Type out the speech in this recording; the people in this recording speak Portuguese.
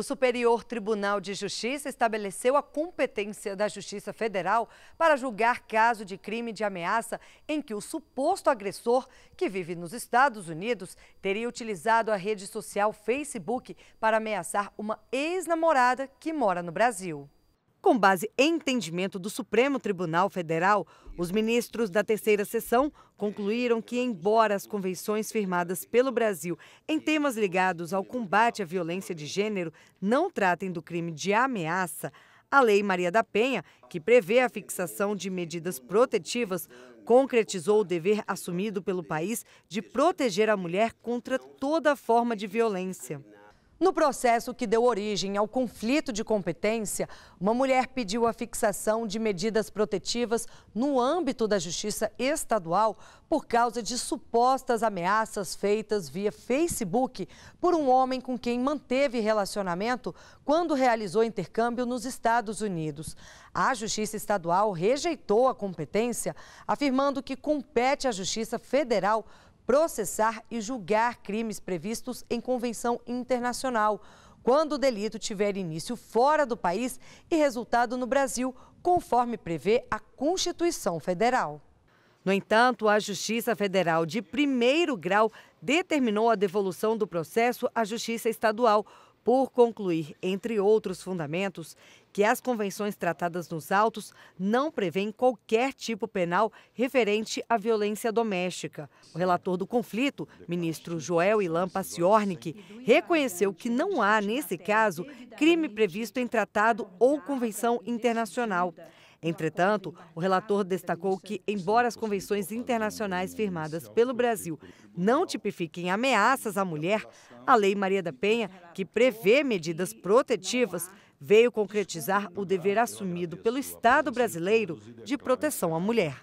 O Superior Tribunal de Justiça estabeleceu a competência da Justiça Federal para julgar caso de crime de ameaça em que o suposto agressor, que vive nos Estados Unidos, teria utilizado a rede social Facebook para ameaçar uma ex-namorada que mora no Brasil. Com base em entendimento do Supremo Tribunal Federal, os ministros da terceira sessão concluíram que, embora as convenções firmadas pelo Brasil em temas ligados ao combate à violência de gênero não tratem do crime de ameaça, a Lei Maria da Penha, que prevê a fixação de medidas protetivas, concretizou o dever assumido pelo país de proteger a mulher contra toda forma de violência. No processo que deu origem ao conflito de competência, uma mulher pediu a fixação de medidas protetivas no âmbito da Justiça Estadual por causa de supostas ameaças feitas via Facebook por um homem com quem manteve relacionamento quando realizou intercâmbio nos Estados Unidos. A Justiça Estadual rejeitou a competência, afirmando que compete à Justiça Federal processar e julgar crimes previstos em convenção internacional, quando o delito tiver início fora do país e resultado no Brasil, conforme prevê a Constituição Federal. No entanto, a Justiça Federal de primeiro grau determinou a devolução do processo à Justiça Estadual por concluir, entre outros fundamentos, que as convenções tratadas nos autos não prevêem qualquer tipo penal referente à violência doméstica. O relator do conflito, ministro Joel Ilan Paciornik, reconheceu que não há, nesse caso, crime previsto em tratado ou convenção internacional. Entretanto, o relator destacou que, embora as convenções internacionais firmadas pelo Brasil não tipifiquem ameaças à mulher, a Lei Maria da Penha, que prevê medidas protetivas, veio concretizar o dever assumido pelo Estado brasileiro de proteção à mulher.